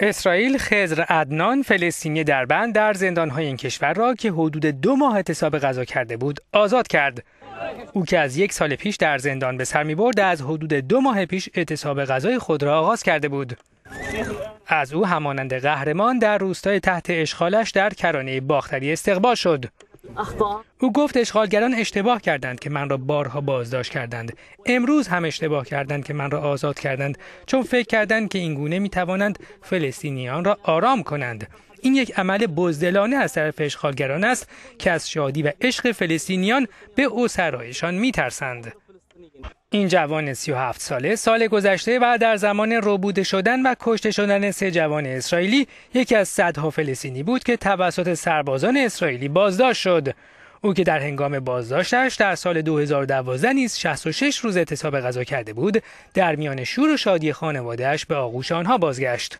اسرائیل خزر عدنان فلسطینی بند در های این کشور را که حدود دو ماه اعتصاب غذا کرده بود آزاد کرد او که از یک سال پیش در زندان به سر می برد از حدود دو ماه پیش اعتصاب غذای خود را آغاز کرده بود از او همانند قهرمان در روستای تحت اشغالش در کرانه باختری استقبال شد او گفت اشغالگران اشتباه کردند که من را بارها بازداشت کردند امروز هم اشتباه کردند که من را آزاد کردند چون فکر کردند که اینگونه می توانند فلسطینیان را آرام کنند این یک عمل بزدلانه از طرف اشغالگران است که از شادی و عشق فلسطینیان به او می ترسند این جوان 37 ساله سال گذشته و در زمان ربوده شدن و کشته شدن سه جوان اسرائیلی یکی از صدها فلسطینی بود که توسط سربازان اسرائیلی بازداشت شد. او که در هنگام بازداشتش در سال 2012 نیز 66 روز اعتصاب غذا کرده بود، در میان شور و شادی خانوادهش به آغوش آنها بازگشت.